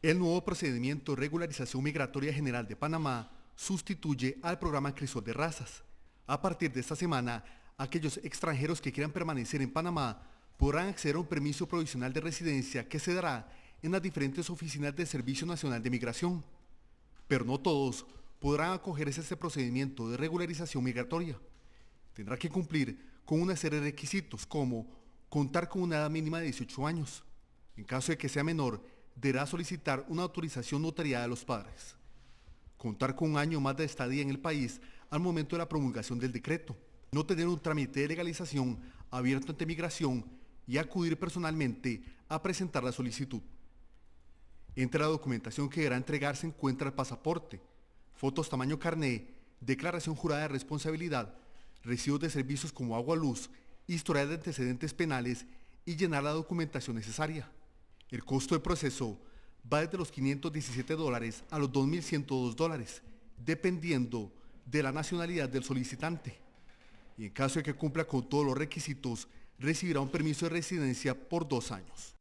El nuevo procedimiento Regularización Migratoria General de Panamá sustituye al programa Crisol de Razas. A partir de esta semana, aquellos extranjeros que quieran permanecer en Panamá podrán acceder a un permiso provisional de residencia que se dará en las diferentes oficinas del Servicio Nacional de Migración. Pero no todos podrán acogerse a este procedimiento de regularización migratoria. Tendrá que cumplir con una serie de requisitos como contar con una edad mínima de 18 años. En caso de que sea menor, deberá solicitar una autorización notariada de los padres, contar con un año más de estadía en el país al momento de la promulgación del decreto, no tener un trámite de legalización abierto ante migración y acudir personalmente a presentar la solicitud. Entre la documentación que deberá entregar se encuentra el pasaporte, fotos tamaño carné, declaración jurada de responsabilidad, recibos de servicios como agua, luz, historial de antecedentes penales y llenar la documentación necesaria. El costo de proceso va desde los 517 dólares a los 2.102 dólares, dependiendo de la nacionalidad del solicitante. Y en caso de que cumpla con todos los requisitos, recibirá un permiso de residencia por dos años.